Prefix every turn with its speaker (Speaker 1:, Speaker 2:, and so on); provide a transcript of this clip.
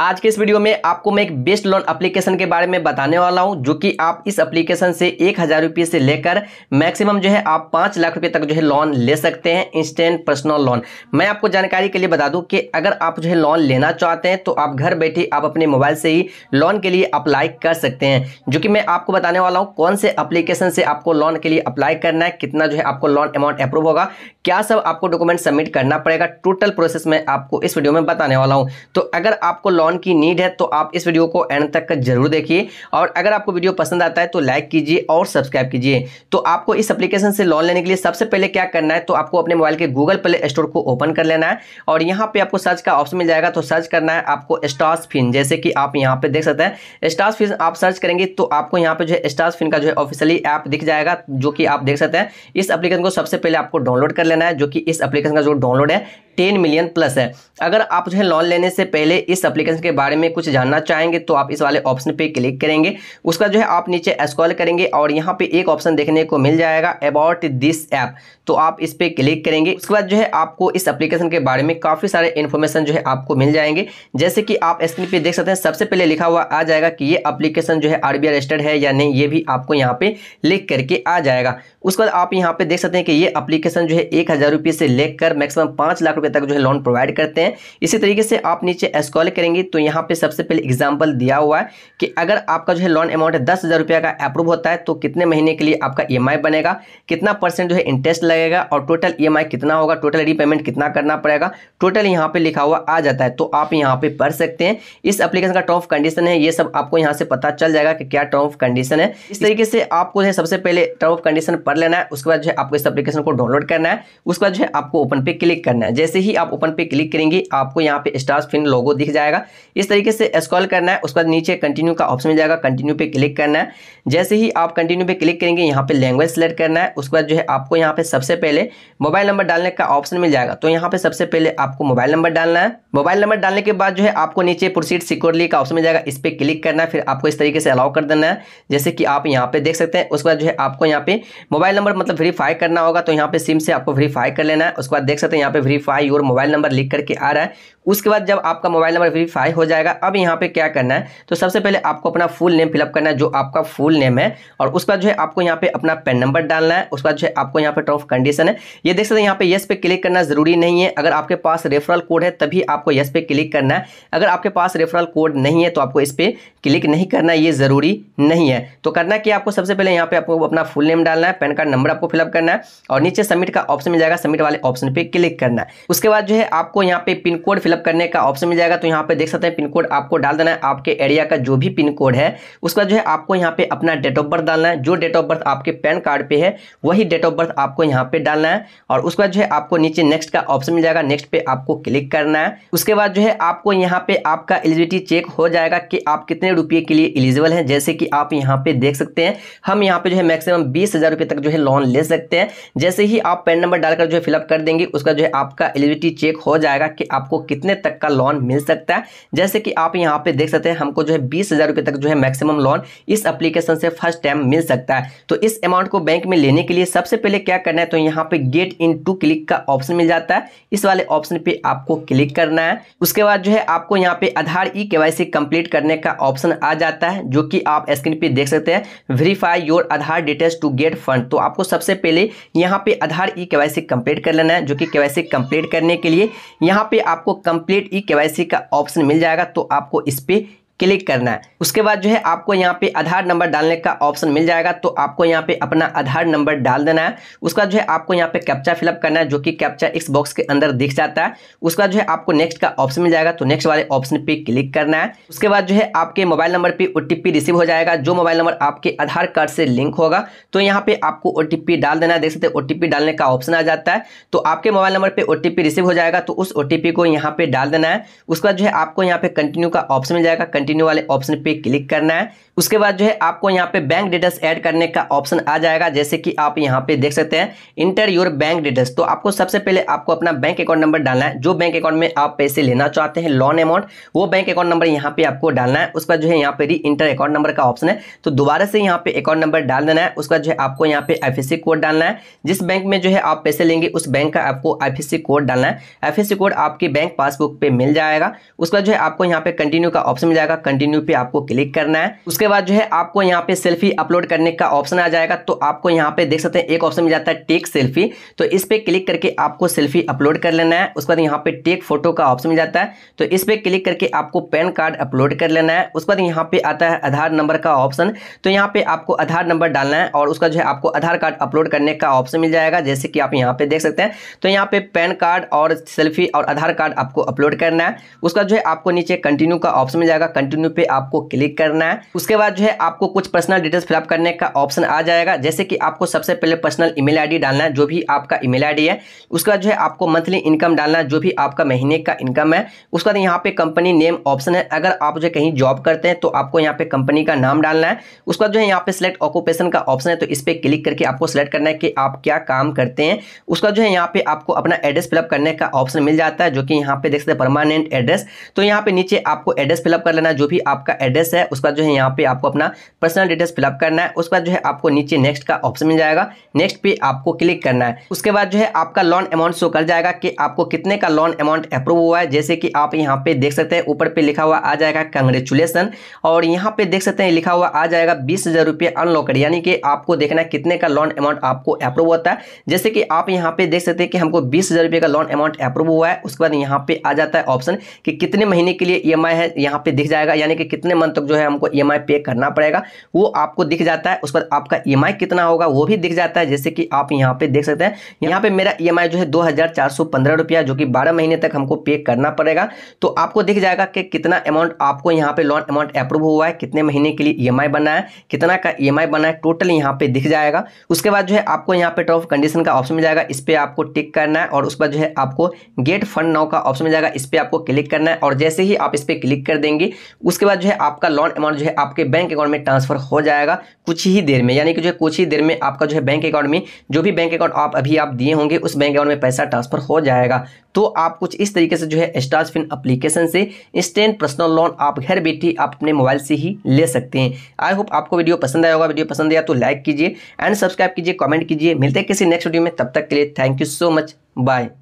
Speaker 1: आज के इस वीडियो में आपको मैं एक बेस्ट लोन एप्लीकेशन के बारे में बताने वाला हूं जो कि आप इस एप्लीकेशन से एक हज़ार रुपये से लेकर मैक्सिमम जो है आप पाँच लाख रुपए तक जो है लोन ले सकते हैं इंस्टेंट पर्सनल लोन मैं आपको जानकारी के लिए बता दूं कि अगर आप जो है लोन लेना चाहते हैं तो आप घर बैठे आप अपने मोबाइल से ही लोन के लिए अप्लाई कर सकते हैं जो कि मैं आपको बताने वाला हूँ कौन से अप्लीकेशन से आपको लोन के लिए अप्लाई करना है कितना जो है आपको लोन अमाउंट अप्रूव होगा क्या सब आपको डॉक्यूमेंट सबमिट करना पड़ेगा टोटल प्रोसेस मैं आपको इस वीडियो में बताने वाला हूँ तो अगर आपको लोन कौन की नीड है तो आप इस वीडियो को एंड तक जरूर देखिए और अगर आपको वीडियो पसंद आता है तो लाइक कीजिए और सब्सक्राइब कीजिए तो आपको इस एप्लीकेशन से लोन लेने के लिए सबसे पहले क्या करना है तो आपको अपने मोबाइल के गूगल प्ले स्टोर को ओपन कर लेना है और यहाँ पे आपको सर्च का ऑप्शन मिल जाएगा तो सर्च करना है आपको स्टार्स फिन जैसे कि आप यहाँ पे देख सकते हैं स्टार्स फिन आप सर्च करेंगे तो आपको यहाँ पे जो है स्टार्स फिन का जो है ऑफिशियली ऐप दिख जाएगा जो कि आप देख सकते हैं इस एप्लीकेशन को सबसे पहले आपको डाउनलोड कर लेना है जो कि इस एप्लीकेशन का जो डाउनलोड है टेन मिलियन प्लस है अगर आप जो है लोन लेने से पहले इस एप्लीकेशन के बारे में कुछ जानना चाहेंगे तो आप इस वाले ऑप्शन पे क्लिक करेंगे उसका जो है आप नीचे स्क्रॉल करेंगे और यहाँ पे एक ऑप्शन देखने को मिल जाएगा अबाउट दिस ऐप तो आप इस पर क्लिक करेंगे उसके बाद जो है आपको इस एप्लीकेशन के बारे में काफ़ी सारे इन्फॉर्मेशन जो है आपको मिल जाएंगे जैसे कि आप स्क्रीन पर देख सकते हैं सबसे पहले लिखा हुआ आ जाएगा कि ये अप्लीकेशन जो है आर रजिस्टर्ड है या नहीं ये भी आपको यहाँ पर लिख करके आ जाएगा उसके बाद आप यहाँ पर देख सकते हैं कि ये अप्लीकेशन जो है एक हज़ार से लेकर मैक्सिमम पाँच लाख रुपये रुपये तक जो है लोन प्रोवाइड करते हैं इसी तरीके से आप नीचे स्कॉल करेंगे तो यहाँ पे सबसे पहले एग्जाम्पल दिया हुआ है कि अगर आपका जो है लोन अमाउंट दस हज़ार रुपये का अप्रूव होता है तो कितने महीने के लिए आपका ई e बनेगा कितना परसेंट जो है इंटरेस्ट लगेगा और टोटल ई e कितना होगा टोटल रीपेमेंट कितना करना पड़ेगा टोटल यहाँ पर लिखा हुआ आ जाता है तो आप यहाँ पर पढ़ सकते हैं इस एप्लीकेशन का टर्म कंडीशन है ये सब आपको यहाँ से पता चल जाएगा कि क्या टर्म ऑफ कंडीशन है इस तरीके से आपको जो है सबसे पहले टर्म ऑफ कंडीशन पढ़ लेना है उसके बाद जो है आपको इस एप्लीकेशन को डाउनलोड करना है उसके बाद जो है आपको ओपन पे क्लिक करना है जैसे जैसे ही आप ओपन पे क्लिक करेंगे आपको यहाँ पे स्टार्स फिन लोगो दिख जाएगा इस तरीके से स्क्रॉल करना है उसके बाद नीचे कंटिन्यू का ऑप्शन मिल जाएगा कंटिन्यू पे क्लिक करना है जैसे ही आप कंटिन्यू पे क्लिक करेंगे यहाँ पे लैंग्वेज सेलेक्ट करना है उसके बाद जो है आपको यहाँ पे सबसे पहले मोबाइल नंबर डालने का ऑप्शन मिल जाएगा तो यहाँ पे सबसे पहले आपको मोबाइल नंबर डालना है मोबाइल नंबर डालने के बाद जो है आपको नीचे प्रोसीड सिक्योरली का ऑप्शन मिल जाएगा इस पर क्लिक करना है फिर आपको इस तरीके से अलाउ कर देना है जैसे कि आप यहाँ पे देख सकते हैं उसके बाद जो है आपको यहाँ पे मोबाइल नंबर मतलब वेरीफाई करना होगा तो यहाँ पे सिम से आपको वेरीफाई कर लेना है उसके बाद देख सकते हैं यहाँ पे वेरीफाई आई और मोबाइल नंबर लिख करके आ रहा है उसके बाद जब आपका मोबाइल नंबर वेरीफाई हो जाएगा अब यहाँ पे क्या करना है तो सबसे पहले आपको अपना फुल नेम फिलअप करना है जो आपका फुल नेम है और उसके बाद जो है आपको यहाँ पे अपना पेन नंबर डालना है उसके बाद जो है आपको यहाँ पे टर्म कंडीशन है ये देख सकते हैं यहाँ पे यस पे क्लिक करना जरूरी नहीं है अगर आपके पास रेफरल कोड है तभी आपको यस पे क्लिक करना है अगर आपके पास रेफरल कोड नहीं है तो आपको इस पर क्लिक नहीं करना ये ज़रूरी नहीं है तो करना कि आपको सबसे पहले यहाँ पे आपको अपना फुल नेम डालना है पेन कार्ड नंबर आपको फिलअप करना है और नीचे सबमिट का ऑप्शन मिल जाएगा सबमिट वाले ऑप्शन पर क्लिक करना है उसके बाद जो है आपको यहाँ पे पिन कोड फिलअप फिलअप करने का ऑप्शन मिल जाएगा तो यहाँ पे देख सकते हैं पिन कोड आपको डाल देना है आपके एरिया का जो भी पिन कोड है उसका जो है आपको यहाँ पे अपना डेट ऑफ बर्थ डालना है जो डेट ऑफ बर्थ आपके पैन कार्ड पे है वही डेट ऑफ बर्थ आपको यहाँ पे डालना है और उसके बाद जो है आपको नीचे नेक्स्ट का ऑप्शन मिल जाएगा नेक्स्ट पे आपको क्लिक करना है उसके बाद जो है आपको यहाँ पे आपका एलिजिबिलिटी चेक हो जाएगा कि आप कितने रुपये के लिए एलिजिबल हैं जैसे कि आप यहाँ पे देख सकते हैं हम यहाँ पे जो है मैक्सिमम बीस हज़ार रुपये तक जो है लोन ले सकते हैं जैसे ही आप पैन नंबर डालकर जो है फिलअप कर देंगे उसका जो है आपका एलिजिबिलिटी चेक हो जाएगा कि आपको कितने कितने तक का लोन मिल सकता है जैसे कि आप यहाँ पे देख सकते हैं हमको जो है बीस हज़ार रुपए तक जो है मैक्सिमम लोन इस एप्लीकेशन से फर्स्ट टाइम मिल सकता है तो इस अमाउंट को बैंक में लेने के लिए सबसे पहले क्या करना है तो यहाँ पे गेट इन टू क्लिक का ऑप्शन मिल जाता है इस वाले ऑप्शन पे आपको क्लिक करना है उसके बाद जो है आपको यहाँ पे आधार ई केवाईसी कंप्लीट करने का ऑप्शन आ जाता है जो कि आप स्क्रीन पे देख सकते हैं verify your Aadhaar details to get fund तो आपको सबसे पहले यहाँ पे आधार ई केवाईसी कंप्लीट कर लेना है जो कि केवाईसी कंप्लीट करने के लिए यहाँ पे आपको कंप्लीट ई केवाईसी का ऑप्शन मिल जाएगा तो आपको इस पर क्लिक करना है उसके बाद जो है आपको यहाँ पे आधार नंबर डालने का ऑप्शन मिल जाएगा तो आपको यहाँ पे अपना आधार नंबर डाल देना है उसके बाद जो है आपको यहाँ पे कैप्चा फिलअप करना है जो कि कैप्चा इस बॉक्स के अंदर दिख जाता है उसके बाद जो है आपको नेक्स्ट का ऑप्शन मिल जाएगा तो नेक्स्ट वाले ऑप्शन पे क्लिक करना है उसके बाद जो है आपके मोबाइल नंबर पर ओ रिसीव हो जाएगा जो मोबाइल नंबर आपके आधार कार्ड से लिंक होगा तो यहाँ पे आपको ओ डाल देना है देख सकते ओ टी डालने का ऑप्शन आ जाता है तो आपके मोबाइल नंबर पर ओ रिसीव हो जाएगा तो उस ओ को यहाँ पे डाल देना है उसके बाद जो है आपको यहाँ पे कंटिन्यू का ऑप्शन मिल जाएगा कंटिन्यू वाले ऑप्शन पे क्लिक करना है उसके बाद जो है आपको यहाँ पे बैंक डिटेल्स ऐड करने का ऑप्शन आ जाएगा जैसे कि आप यहाँ पे देख सकते हैं इंटर योर बैंक डिटेल्स तो आपको सबसे पहले आपको अपना बैंक अकाउंट नंबर डालना है जो बैंक अकाउंट में आप पैसे लेना चाहते हैं लोन अमाउंट वो बैंक अकाउंट नंबर यहाँ पे आपको डालना है उसका जो है यहाँ पे री इंटर अकाउंट नंबर का ऑप्शन है तो दोबारा से यहाँ पे अकाउंट नंबर डाल देना है उसका जो है आपको यहाँ पे एफ कोड डालना है जिस बैंक में जो है आप पैसे लेंगे उस बैंक का आपको एफ कोड डालना है एफ कोड आपके बैंक पासबुक पे मिल जाएगा उसका जो है आपको यहाँ पे कंटिन्यू का ऑप्शन मिल जाएगा जाएगा कंटिन्यू पे आपको क्लिक करना है उसके बाद जो है आपको यहाँ पे सेल्फी अपलोड करने का ऑप्शन आ जाएगा तो आपको यहाँ पे देख सकते हैं एक ऑप्शन मिल जाता है टेक सेल्फी तो इस पर क्लिक करके आपको सेल्फी अपलोड कर लेना है उसके बाद यहाँ पे टेक फोटो का ऑप्शन मिल जाता है तो इस पर क्लिक करके आपको पैन कार्ड अपलोड कर लेना है उसके बाद यहाँ पे आता है आधार नंबर का ऑप्शन तो यहाँ पे आपको आधार नंबर डालना है और उसका जो है आपको आधार कार्ड अपलोड करने का ऑप्शन मिल जाएगा जैसे कि आप यहाँ पे देख सकते हैं तो यहाँ पे पैन कार्ड और सेल्फी और आधार कार्ड आपको अपलोड करना है उसका जो है आपको नीचे कंटिन्यू का ऑप्शन मिल जाएगा कंटिन्यू पे आपको क्लिक करना है उसके बाद जो है आपको कुछ पर्सनल डिटेल्स फिलअप करने का ऑप्शन आ जाएगा जैसे कि आपको सबसे पहले पर्सनल ईमेल आईडी डालना है जो भी आपका ईमेल आईडी है उसके बाद जो है आपको मंथली इनकम डालना है जो भी आपका महीने का इनकम है उसके बाद यहाँ पे कंपनी नेम ऑप्शन है अगर आप जो कहीं जॉब करते हैं तो आपको यहाँ पे कंपनी का नाम डालना है उसके बाद जो है यहाँ पे सिलेक्ट ऑक्यूपेशन का ऑप्शन है तो इस पर क्लिक करके आपको सिलेक्ट करना है कि आप क्या काम करते हैं उसका जो है यहाँ पे आपको अपना एड्रेस फिलअप करने का ऑप्शन मिल जाता है जो कि यहाँ पे देख सकते हैं परमानेंट एड्रेस तो यहाँ पे नीचे आपको एड्रेस फिलअप कर लेना जो भी आपका एड्रेस है उसका जो है यहाँ पे आपको अपना पर्सनल डिटेल्स फिलअप करना है उसके बाद जो है आपको नीचे नेक्स्ट का ऑप्शन मिल जाएगा नेक्स्ट पे आपको क्लिक करना है उसके बाद जो है आपका लोन अमाउंट शो कर जाएगा कि आपको कितने का लोन अमाउंट अप्रूव हुआ है जैसे कि आप यहाँ पे देख सकते हैं ऊपर पे लिखा हुआ आ जाएगा कंग्रेचुलेसन और यहाँ पे देख सकते हैं लिखा हुआ आ जाएगा बीस हज़ार रुपये अनलॉकड यानी कि आपको देखना है कितने का लोन अमाउंट आपको अप्रूव होता है जैसे कि आप यहाँ पे देख सकते हैं कि हमको बीस हज़ार रुपये का लोन अमाउंट अप्रूव हुआ है उसके बाद यहाँ पे आ जाता है ऑप्शन कि कितने महीने के लिए ई e है यहाँ पे दिख जाएगा यानी कि कितने मंथ तक जो है हमको ई e पे करना पड़ेगा वो आपको दिख जाता है उस पर आपका ई e कितना होगा वो भी दिख जाता है जैसे कि आप यहाँ पे देख सकते हैं यहाँ पे मेरा ई e जो है दो रुपया जो कि बारह महीने तक हमको पे करना पड़ेगा तो आपको दिख जाएगा कि कितना अमाउंट आपको यहाँ पे लोन अमाउंट अप्रूव हुआ है कितने महीने के लिए ई बना है कितना का ई बना है टोटल यहाँ पे दिख जाएगा उसके बाद जो है आपको यहाँ पे टर्फ कंडीशन का ऑप्शन मिल जाएगा इस पर आपको टिक करना है और उस पर जो है आपको गेट फंड नाउ का ऑप्शन मिल जाएगा इस पर आपको क्लिक करना है और जैसे ही आप इस पर क्लिक कर देंगे उसके बाद जो है आपका लोन अमाउंट जो है आपके बैंक अकाउंट में ट्रांसफर हो जाएगा कुछ ही देर में यानी कि जो है कुछ ही देर में आपका जो है बैंक अकाउंट में जो भी बैंक अकाउंट आप अभी आप दिए होंगे उस बैंक अकाउंट में पैसा ट्रांसफर हो जाएगा तो आप कुछ इस तरीके से जो है स्टार्सफिन अप्लीकेशन से इंस्टेंट पर्सनल लोन आप घर बैठे आप अपने मोबाइल से ही ले सकते हैं आई होप आपको वीडियो पसंद आया होगा वीडियो पसंद आया तो लाइक कीजिए एंड सब्सक्राइब कीजिए कमेंट कीजिए मिलते हैं किसी नेक्स्ट वीडियो में तब तक के लिए thank you so much bye